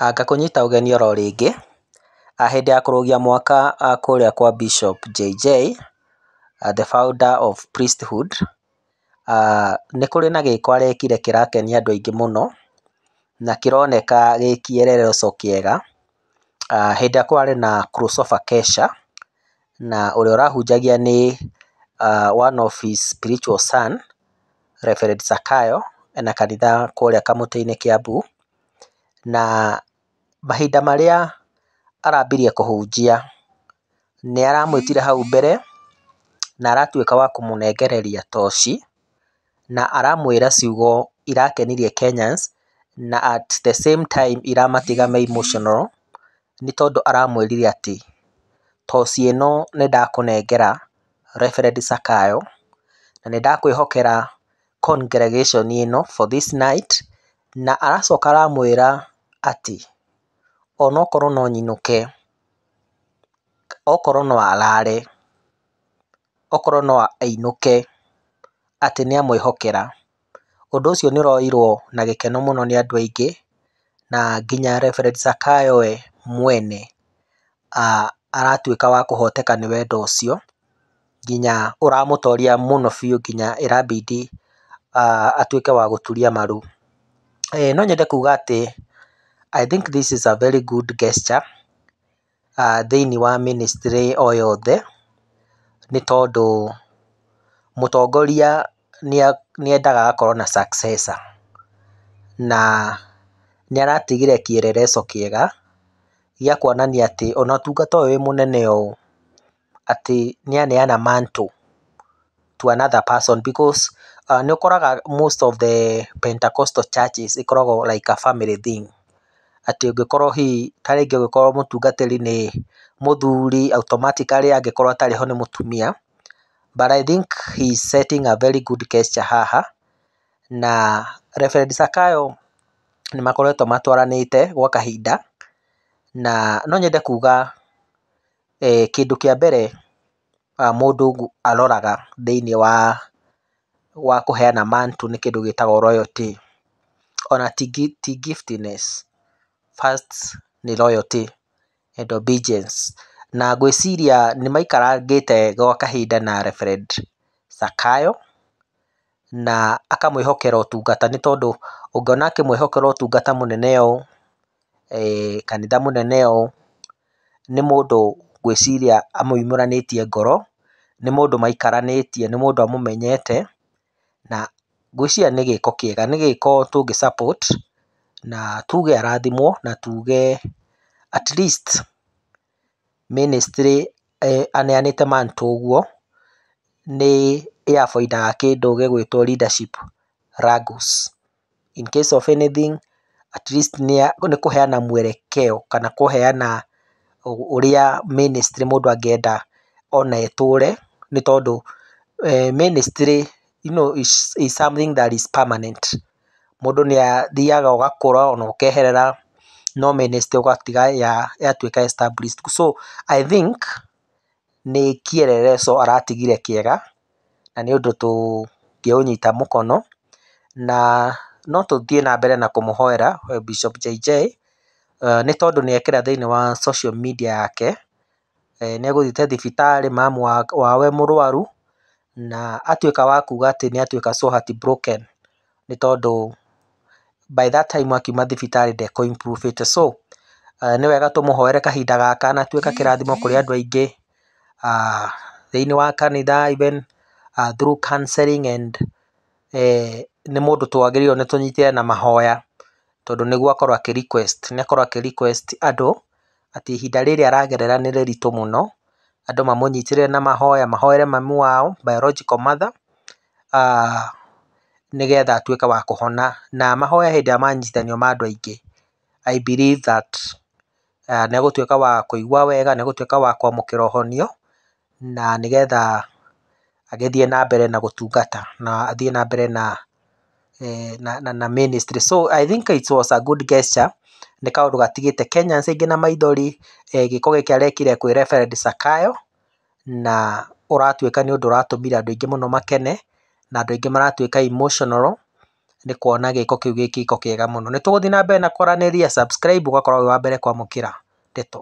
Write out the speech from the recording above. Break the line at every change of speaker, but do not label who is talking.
Anga ah, kũnyita ũgeni oro rĩngĩ, ah, hĩndĩ ya kũrũgia mwaka ah, kũrĩa kwa Bishop JJ, the founder of priesthood, nĩ kũrĩ na gĩko arekire kĩrakenia andũ aingĩ mũno, na kĩroneka gĩ kĩeleleco kĩega. Hĩndĩ ĩrĩa kwarĩ na Christopher Kesha, na ũrĩa ũrahunjagia nĩ one of his spiritual son, Reverend Sakayo, ena kanitha kũrĩa kamũtĩ inĩ Kĩambu, na Mahinda marĩa arambirie kũhunjia, aramwĩtire hau mbere, na aratuĩka wa kũmũnengereria toci, na aramwĩra ciugo irakenirie Kenyans, na at the same time iramatiga me emotional, tondũ aramwĩrire atĩ, toci ĩno nĩndakũnengera Reverend Sakayo, na nĩndakwĩhokera congregation ĩno for this night, na aracoka aramwĩra atĩ onokorwo no nyinũke, okorwo no arare, okorwo no ainũke, atĩ nĩ amwĩhokera. Ũndũ ũcio nĩ ũroirwo na gĩkeno mũno nĩ andũ aingĩ, na nginya Reverend Sakaya we mwene aratuĩka wa kũhoteka nĩ wendo ũcio, nginya ũramũtoria mũno biũ nginya ĩrabindi atuĩke wa gũturia maru. No nyende kuga atĩ... I think this is a very good gesture uh, thĩiniĩ wa ministry o yothe, nĩ tondũ mũtongoria nĩendaga agakorwo na successor na ni nĩaratigire kielelezo kĩega gĩa kuonania atĩ ona ũtungata ũyũ wĩ mũnene ũũ, atĩ nĩaneana mantle to another person because uh, nĩũkoraga most of the Pentecostal churches ĩkoragwo like a family thing atĩ ũngĩkorwo hihi ta rĩngĩ ũngĩkorwo mũtungatĩri nĩ mũthuri automatically angĩkorwo atarĩ ho nĩ mũtumia, but I think he is setting a very good gesture haha, na Reverend nĩ makoretwo matwaranĩte gwa kahinda, na no nyende kuuga eh, kĩndũ kĩa mbere ah, mũndũ aroraga thĩinĩ wa wa kũheana mantu nĩ kĩndũ gĩtagwo loyalty, ona ti ti giftiness. first nĩ loyalty and obedience. Na ngwĩciria nĩ maikarangĩte gwa kahinda na Reverend Sakayo, na akamwĩhokera ũtungata nĩ tondũ ũngĩona akĩmwĩhokera ũtungata mũnene ũũ, eh, kanitha mũnene ũũ, nĩ mũndũ ngwĩciria amũimũranĩtie ngoro, nĩ mũndũ maikaranĩtie, nĩ mũndũ amũmenyete, na ngwĩciria nĩ gĩĩko kĩega, nĩ gĩĩko tũngĩ support. na tuge arathimwo na tuge at least ministry eh, aneanĩte mantle ũguo nĩ ĩavoidaga kĩndũ gĩgwĩtwo leadership struggles. In case of anything at least nĩ kũheana mwelekeo kana kũheana ũrĩa ministry mũndũ angĩenda ona ĩtũre nĩ tondũ eh, ministry you know is something that is permanent mũndũ nĩ athiaga ũgakũra ona ũkeherera no ministry ũgatiga yatuĩka established. So I think nĩ kielelezo aratigire kĩega na nĩ ũndũ tũngĩũnyita mũkono na no tũthiĩ na mbere na kũmũhoera Bishop JJ eh, nĩ tondũ nĩ ekĩra thĩinĩ wa social media yake eh, nĩ egũthiĩte thibitarĩ mamu wao e mũrwaru na atuĩka wa kuuga atĩ nĩ atuĩka so heartbroken nĩ tondũ by that time akiuma thibitarĩ ndeko improvete so uh, nĩ wega tũmũhoere kahinda gaka na tuĩka kĩrathimo kũrĩ andũ aingĩ uh, thĩinĩ wa kanitha even uh, through counseling and eh, nĩ mũndũ twagĩrĩirwo nĩ tũnyitĩre na mahoya tondũ nĩguo akorwo akĩ request nĩ akorwo akĩ request andũ atĩ ihinda rĩrĩa aragerera nĩ rĩritũ mũno andũ mamũnyitĩrĩre na mahoya mahoere mami wao biological mother uh, nĩgetha atuĩke wa kũhona, na mahoya hĩndĩ ĩrĩa manyitithanio ma andũ aingĩ. I believe that uh, nĩegũtuĩka wa kũigua wega, nĩegũtuĩka wa kwamũkĩra ũhonio, na nĩgetha agĩthiĩ na mbere na gũtungata, na athiĩ na mbere na eh, na ministry. So I think it was a good gesture, nĩ kaũndũ gatigĩte Kenyans aingĩ na maithori eh, gĩko gĩkĩ arekire kwĩ Reverend Sakayo, na ũratuĩka nĩ ũndũ ũratũmire andũ aingĩ mũno makene, na andũ aingĩ maratuĩka emotional nĩ kuona gĩko kĩu gĩ gĩko kĩega mũno. Nĩ tũgũthiĩ na mbere na kwaranĩria subscribe ũgakorwo wĩ wa mbere kwamũkĩra ndeto.